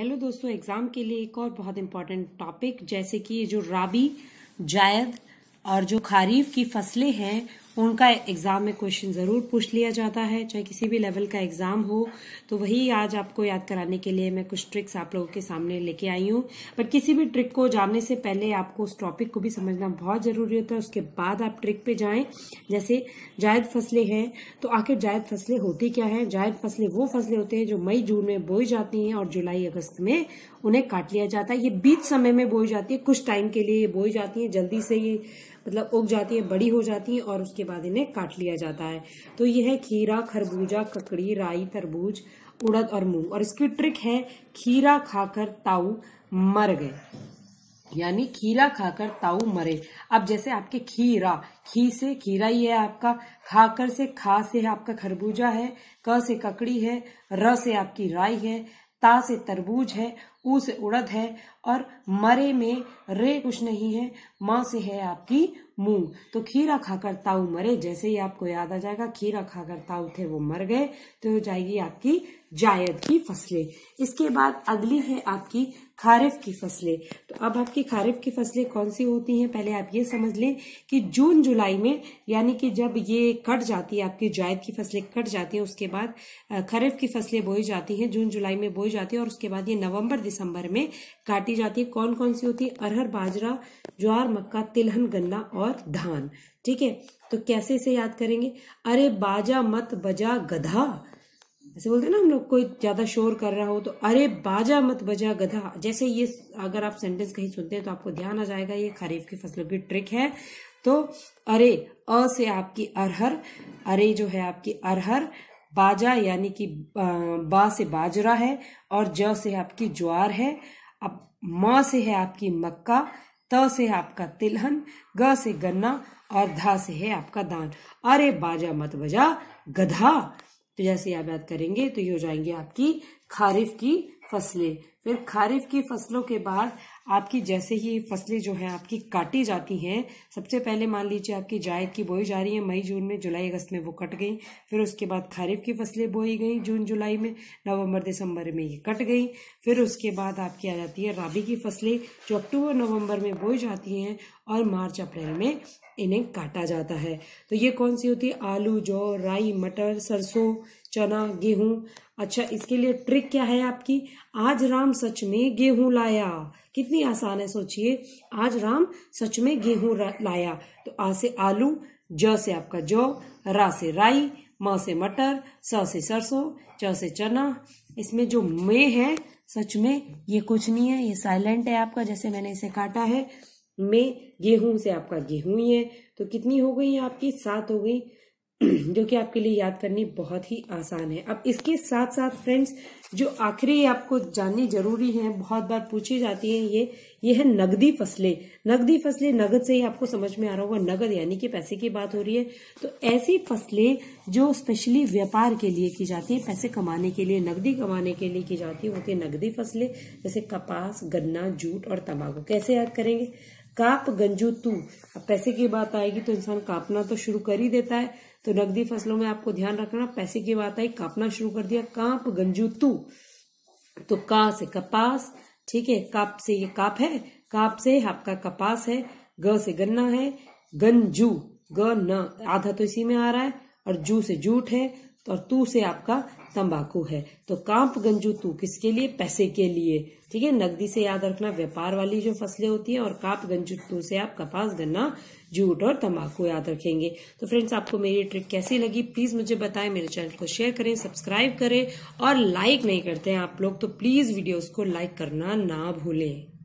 hello दोस्तों exam के लिए एक और बहुत इम्पोर्टेंट टॉपिक जैसे कि जो राबी जायद और जो खारीफ की फसलें हैं उनका एग्ज़ाम में क्वेश्चन ज़रूर पूछ लिया जाता है चाहे किसी भी लेवल का एग्ज़ाम हो तो वही आज आपको याद कराने के लिए मैं कुछ ट्रिक्स आप लोगों के सामने लेके आई हूँ बट किसी भी ट्रिक को जानने से पहले आपको उस टॉपिक को भी समझना बहुत ज़रूरी होता है उसके बाद आप ट्रिक पे जाए जैसे जायद फसलें हैं तो आखिर जायद फसलें होती क्या है जायद फसलें वो फसलें होते हैं जो मई जून में बोई जाती हैं और जुलाई अगस्त में उन्हें काट लिया जाता है ये बीच समय में बोई जाती है कुछ टाइम के लिए ये बोई जाती है जल्दी से ये मतलब उग जाती है बड़ी हो जाती है और उसके बाद इन्हें काट लिया जाता है तो ये है खीरा खरबूजा ककड़ी राई तरबूज उड़द और मूंग और इसकी ट्रिक है खीरा खाकर ताऊ मर गए यानी खीरा खाकर ताऊ मरे अब जैसे आपके खीरा खी से खीरा ही है आपका खाकर से खा से आपका खरबूजा है क से ककड़ी है र से आपकी राई है ता से तरबूज है ऊ से उड़द है और मरे में रे कुछ नहीं है माँ से है आपकी मूंग तो खीरा खाकर ताऊ मरे जैसे ही आपको याद आ जाएगा खीरा खाकर ताऊ थे वो मर गए तो हो जाएगी आपकी जायद की फसलें इसके बाद अगली है आपकी खारिफ की फसलें तो अब आपकी खारिफ की फसलें कौन सी होती हैं पहले आप ये समझ लें कि जून जुलाई में यानी कि जब ये कट जाती है आपकी जायद की फसलें कट जाती है उसके बाद खरीफ की फसलें बोई जाती हैं जून जुलाई में बोई जाती है और उसके बाद ये नवंबर दिसंबर में काटी जाती है कौन कौन सी होती है अरहर बाजरा ज्वार मक्का तिलहन गन्ना और धान ठीक है तो कैसे इसे याद करेंगे अरे बाजा मत बजा गधा ऐसे बोलते हैं ना हम लोग कोई ज्यादा शोर कर रहा हो तो अरे बाजा मत बजा गधा जैसे ये अगर आप सेंटेंस कहीं सुनते हैं तो आपको ध्यान आ जाएगा ये खरीफ की फसलों की ट्रिक है तो अरे अ से आपकी अरहर अरे जो है आपकी अरहर बाजा यानी कि बा से बाजरा है और ज से आपकी ज्वार है अब म से है आपकी मक्का त से है आपका तिलहन ग से गन्ना और धा से है आपका दान अरे बाजा मत बजा गधा तो जैसे आप याद करेंगे तो ये हो जाएंगे आपकी खारिफ की फसलें फिर खारिफ की फसलों के बाद आपकी जैसे ही फसलें जो है आपकी काटी जाती हैं सबसे पहले मान लीजिए आपकी जायद की बोई जा रही है मई जून में जुलाई अगस्त में वो कट गई फिर उसके बाद खारिफ की फसलें बोई गई जून जुलाई में नवंबर दिसंबर में ये कट गई फिर उसके बाद आपकी आ जाती है राबी की फसलें जो अक्टूबर नवंबर में बोई जाती हैं और मार्च अप्रैल में इन्हें काटा जाता है तो ये कौन सी होती है आलू जौ राई मटर सरसों चना गेहूँ अच्छा इसके लिए ट्रिक क्या है आपकी आज राम सच में गेहूं लाया कितनी आसान है सोचिए आज राम सच में गेहूं लाया तो आ से आलू ज से आपका जौ रा से राई म से मटर स से सरसों च से चना इसमें जो मे है सच में ये कुछ नहीं है ये साइलेंट है आपका जैसे मैंने इसे काटा है में गेहूं से आपका गेहूं ही है तो कितनी हो गई आपकी सात हो गई जो कि आपके लिए याद करनी बहुत ही आसान है अब इसके साथ साथ फ्रेंड्स जो आखिरी आपको जाननी जरूरी है बहुत बार पूछी जाती है ये ये है नगदी फसलें नगदी फसलें नगद से ही आपको समझ में आ रहा होगा नगद यानी कि पैसे की बात हो रही है तो ऐसी फसलें जो स्पेशली व्यापार के लिए की जाती है पैसे कमाने के लिए नगदी कमाने के लिए की जाती है होती है नगदी फसलें जैसे कपास गन्ना जूट और तम्बाकू कैसे याद करेंगे काप गंजू तू अब पैसे की बात आएगी तो इंसान कापना तो शुरू कर ही देता है तो नकदी फसलों में आपको ध्यान रखना पैसे की बात आई कापना शुरू कर दिया काप गंजू तू तो का से कपास ठीक है काप से ये काप है काप से आपका कपास है ग से गन्ना है गंजू ग न आधा तो इसी में आ रहा है और जू से जूठ है तो और तू से आपका तंबाकू है तो कांप गंजू तू किसके लिए पैसे के लिए ठीक है नकदी से याद रखना व्यापार वाली जो फसलें होती है और कांप गंजू तू से आप कपास गन्ना जूट और तंबाकू याद रखेंगे तो फ्रेंड्स आपको मेरी ट्रिक कैसी लगी प्लीज मुझे बताएं मेरे चैनल को शेयर करें सब्सक्राइब करें और लाइक नहीं करते हैं आप लोग तो प्लीज वीडियोज को लाइक करना ना भूलें